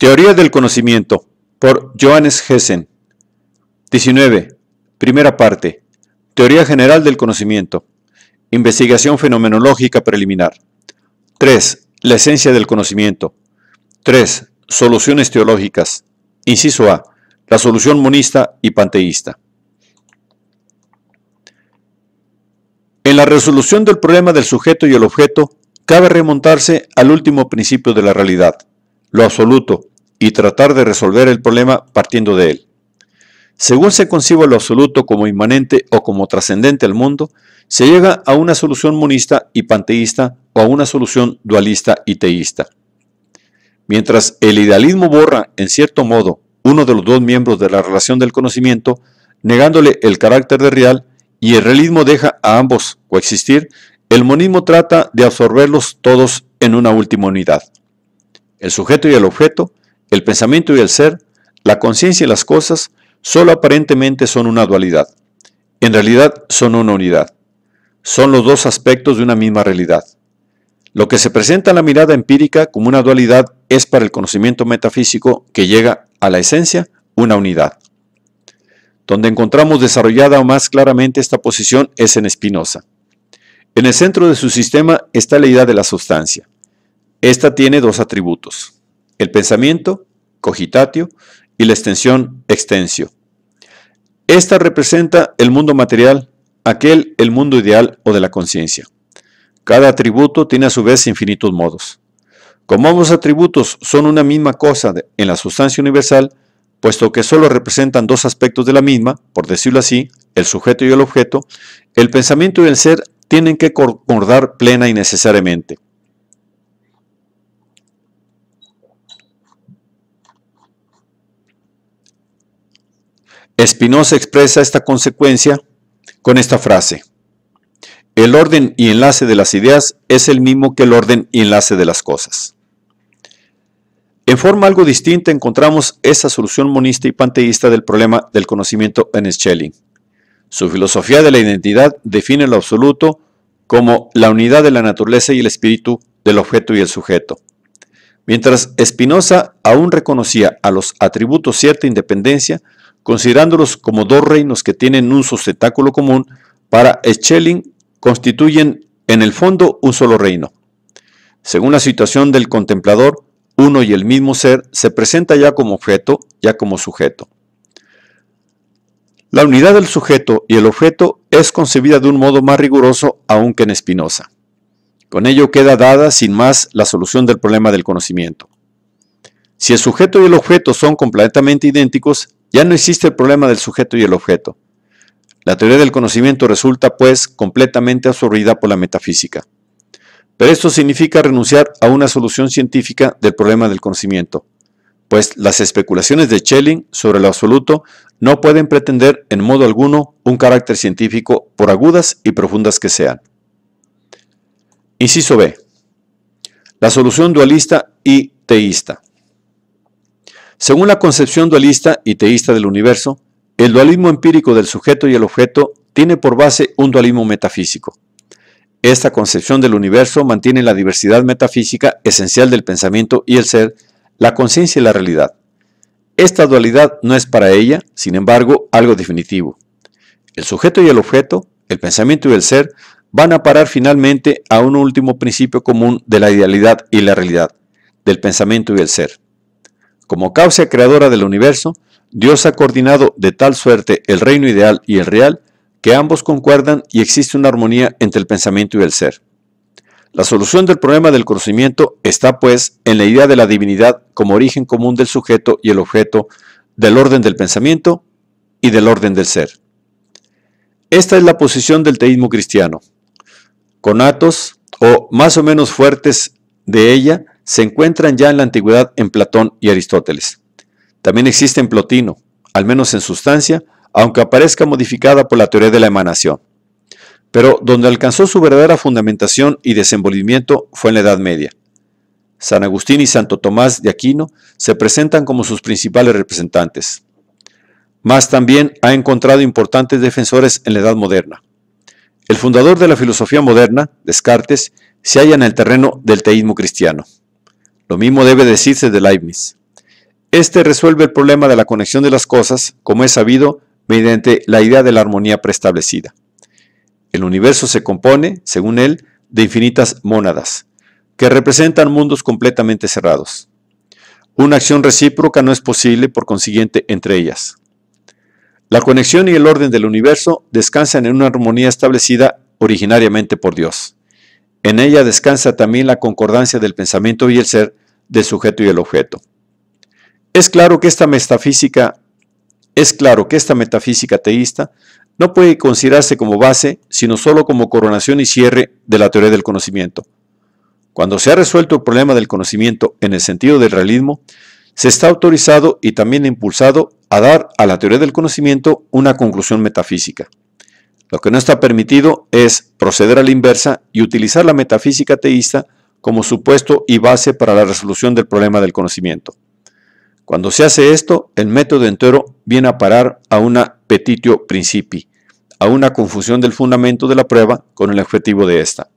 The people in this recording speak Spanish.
Teoría del conocimiento por Johannes Hessen. 19. Primera parte. Teoría general del conocimiento. Investigación fenomenológica preliminar. 3. La esencia del conocimiento. 3. Soluciones teológicas. Inciso A. La solución monista y panteísta. En la resolución del problema del sujeto y el objeto, cabe remontarse al último principio de la realidad, lo absoluto, y tratar de resolver el problema partiendo de él. Según se conciba lo absoluto como inmanente o como trascendente al mundo, se llega a una solución monista y panteísta o a una solución dualista y teísta. Mientras el idealismo borra, en cierto modo, uno de los dos miembros de la relación del conocimiento, negándole el carácter de real, y el realismo deja a ambos coexistir, el monismo trata de absorberlos todos en una última unidad. El sujeto y el objeto, el pensamiento y el ser, la conciencia y las cosas, solo aparentemente son una dualidad. En realidad son una unidad. Son los dos aspectos de una misma realidad. Lo que se presenta en la mirada empírica como una dualidad es para el conocimiento metafísico que llega a la esencia una unidad. Donde encontramos desarrollada más claramente esta posición es en Spinoza. En el centro de su sistema está la idea de la sustancia. Esta tiene dos atributos el pensamiento, cogitatio, y la extensión, extensio. Esta representa el mundo material, aquel el mundo ideal o de la conciencia. Cada atributo tiene a su vez infinitos modos. Como ambos atributos son una misma cosa en la sustancia universal, puesto que solo representan dos aspectos de la misma, por decirlo así, el sujeto y el objeto, el pensamiento y el ser tienen que concordar plena y necesariamente. Spinoza expresa esta consecuencia con esta frase. El orden y enlace de las ideas es el mismo que el orden y enlace de las cosas. En forma algo distinta encontramos esa solución monista y panteísta del problema del conocimiento en Schelling. Su filosofía de la identidad define lo absoluto como la unidad de la naturaleza y el espíritu del objeto y el sujeto. Mientras Spinoza aún reconocía a los atributos cierta independencia, considerándolos como dos reinos que tienen un sustentáculo común, para Schelling constituyen en el fondo un solo reino. Según la situación del contemplador, uno y el mismo ser se presenta ya como objeto, ya como sujeto. La unidad del sujeto y el objeto es concebida de un modo más riguroso aún que en Spinoza. Con ello queda dada sin más la solución del problema del conocimiento. Si el sujeto y el objeto son completamente idénticos, ya no existe el problema del sujeto y el objeto. La teoría del conocimiento resulta, pues, completamente absorbida por la metafísica. Pero esto significa renunciar a una solución científica del problema del conocimiento, pues las especulaciones de Schelling sobre lo absoluto no pueden pretender en modo alguno un carácter científico por agudas y profundas que sean. Inciso B. La solución dualista y teísta. Según la concepción dualista y teísta del universo, el dualismo empírico del sujeto y el objeto tiene por base un dualismo metafísico. Esta concepción del universo mantiene la diversidad metafísica esencial del pensamiento y el ser, la conciencia y la realidad. Esta dualidad no es para ella, sin embargo, algo definitivo. El sujeto y el objeto, el pensamiento y el ser, van a parar finalmente a un último principio común de la idealidad y la realidad, del pensamiento y el ser. Como causa creadora del universo, Dios ha coordinado de tal suerte el reino ideal y el real que ambos concuerdan y existe una armonía entre el pensamiento y el ser. La solución del problema del conocimiento está, pues, en la idea de la divinidad como origen común del sujeto y el objeto, del orden del pensamiento y del orden del ser. Esta es la posición del teísmo cristiano. Conatos, o más o menos fuertes de ella, se encuentran ya en la antigüedad en Platón y Aristóteles. También existe en Plotino, al menos en sustancia, aunque aparezca modificada por la teoría de la emanación. Pero donde alcanzó su verdadera fundamentación y desenvolvimiento fue en la Edad Media. San Agustín y Santo Tomás de Aquino se presentan como sus principales representantes. Más también ha encontrado importantes defensores en la Edad Moderna. El fundador de la filosofía moderna, Descartes, se halla en el terreno del teísmo cristiano. Lo mismo debe decirse de Leibniz. Este resuelve el problema de la conexión de las cosas, como es sabido, mediante la idea de la armonía preestablecida. El universo se compone, según él, de infinitas mónadas, que representan mundos completamente cerrados. Una acción recíproca no es posible, por consiguiente, entre ellas. La conexión y el orden del universo descansan en una armonía establecida originariamente por Dios. En ella descansa también la concordancia del pensamiento y el ser del sujeto y el objeto. Es claro que esta metafísica, es claro que esta metafísica teísta no puede considerarse como base, sino solo como coronación y cierre de la teoría del conocimiento. Cuando se ha resuelto el problema del conocimiento en el sentido del realismo, se está autorizado y también impulsado a dar a la teoría del conocimiento una conclusión metafísica. Lo que no está permitido es proceder a la inversa y utilizar la metafísica teísta como supuesto y base para la resolución del problema del conocimiento. Cuando se hace esto, el método entero viene a parar a una petitio principi, a una confusión del fundamento de la prueba con el objetivo de ésta.